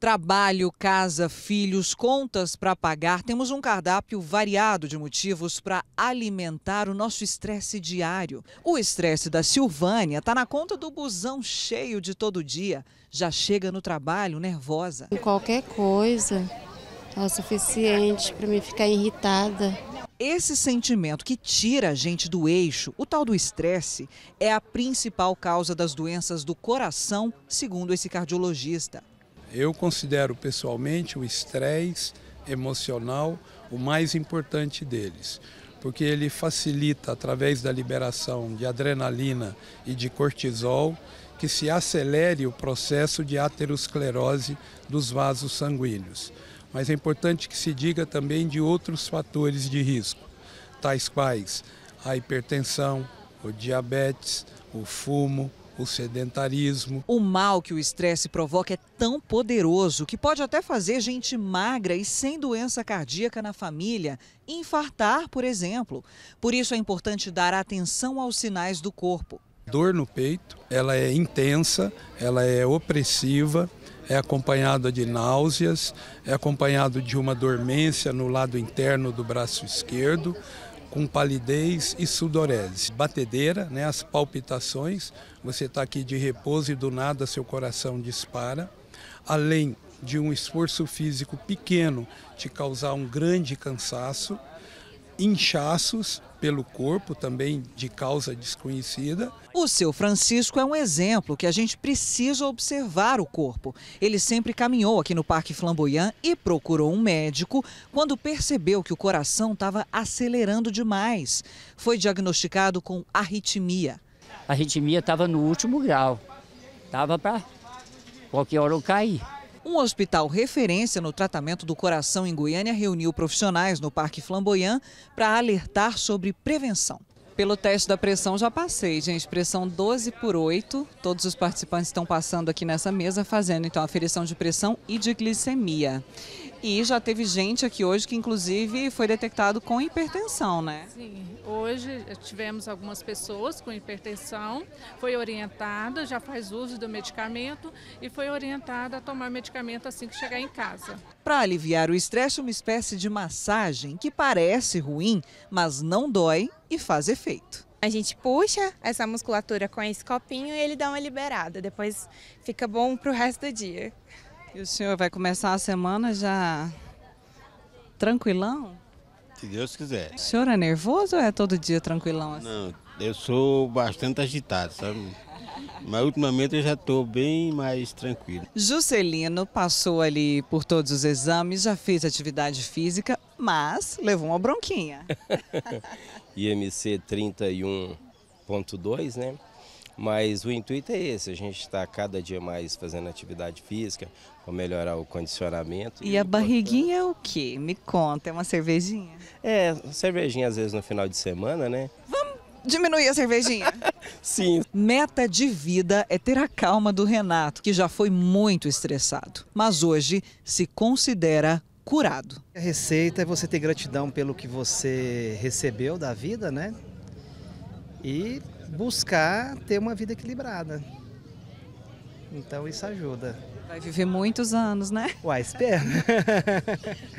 Trabalho, casa, filhos, contas para pagar, temos um cardápio variado de motivos para alimentar o nosso estresse diário. O estresse da Silvânia está na conta do busão cheio de todo dia. Já chega no trabalho nervosa. Qualquer coisa é o suficiente para me ficar irritada. Esse sentimento que tira a gente do eixo, o tal do estresse, é a principal causa das doenças do coração, segundo esse cardiologista. Eu considero pessoalmente o estresse emocional o mais importante deles, porque ele facilita através da liberação de adrenalina e de cortisol que se acelere o processo de aterosclerose dos vasos sanguíneos. Mas é importante que se diga também de outros fatores de risco, tais quais a hipertensão, o diabetes, o fumo, o sedentarismo. O mal que o estresse provoca é tão poderoso que pode até fazer gente magra e sem doença cardíaca na família infartar, por exemplo. Por isso é importante dar atenção aos sinais do corpo. Dor no peito, ela é intensa, ela é opressiva, é acompanhada de náuseas, é acompanhado de uma dormência no lado interno do braço esquerdo, com palidez e sudorese. Batedeira, né, as palpitações, você está aqui de repouso e do nada seu coração dispara. Além de um esforço físico pequeno te causar um grande cansaço, inchaços pelo corpo, também de causa desconhecida. O seu Francisco é um exemplo que a gente precisa observar o corpo. Ele sempre caminhou aqui no Parque Flamboyant e procurou um médico quando percebeu que o coração estava acelerando demais. Foi diagnosticado com arritmia. A arritmia estava no último grau. Estava para qualquer hora eu cair. Um hospital referência no tratamento do coração em Goiânia reuniu profissionais no Parque Flamboyant para alertar sobre prevenção. Pelo teste da pressão já passei, gente. Pressão 12 por 8. Todos os participantes estão passando aqui nessa mesa, fazendo então aferição de pressão e de glicemia. E já teve gente aqui hoje que, inclusive, foi detectado com hipertensão, né? Sim, hoje tivemos algumas pessoas com hipertensão, foi orientada, já faz uso do medicamento e foi orientada a tomar medicamento assim que chegar em casa. Para aliviar o estresse, uma espécie de massagem que parece ruim, mas não dói e faz efeito. A gente puxa essa musculatura com esse copinho e ele dá uma liberada. Depois fica bom para o resto do dia. E o senhor vai começar a semana já tranquilão? Se Deus quiser. O senhor é nervoso ou é todo dia tranquilão assim? Não, eu sou bastante agitado, sabe? Mas ultimamente eu já estou bem mais tranquilo. Juscelino passou ali por todos os exames, já fez atividade física, mas levou uma bronquinha. IMC 31.2, né? Mas o intuito é esse, a gente está cada dia mais fazendo atividade física para melhorar o condicionamento. E, e a né? barriguinha é o que? Me conta, é uma cervejinha? É, cervejinha às vezes no final de semana, né? Vamos diminuir a cervejinha. Sim. Meta de vida é ter a calma do Renato, que já foi muito estressado, mas hoje se considera curado. A receita é você ter gratidão pelo que você recebeu da vida, né? e buscar ter uma vida equilibrada. Então isso ajuda. Vai viver muitos anos, né? Uai, espera.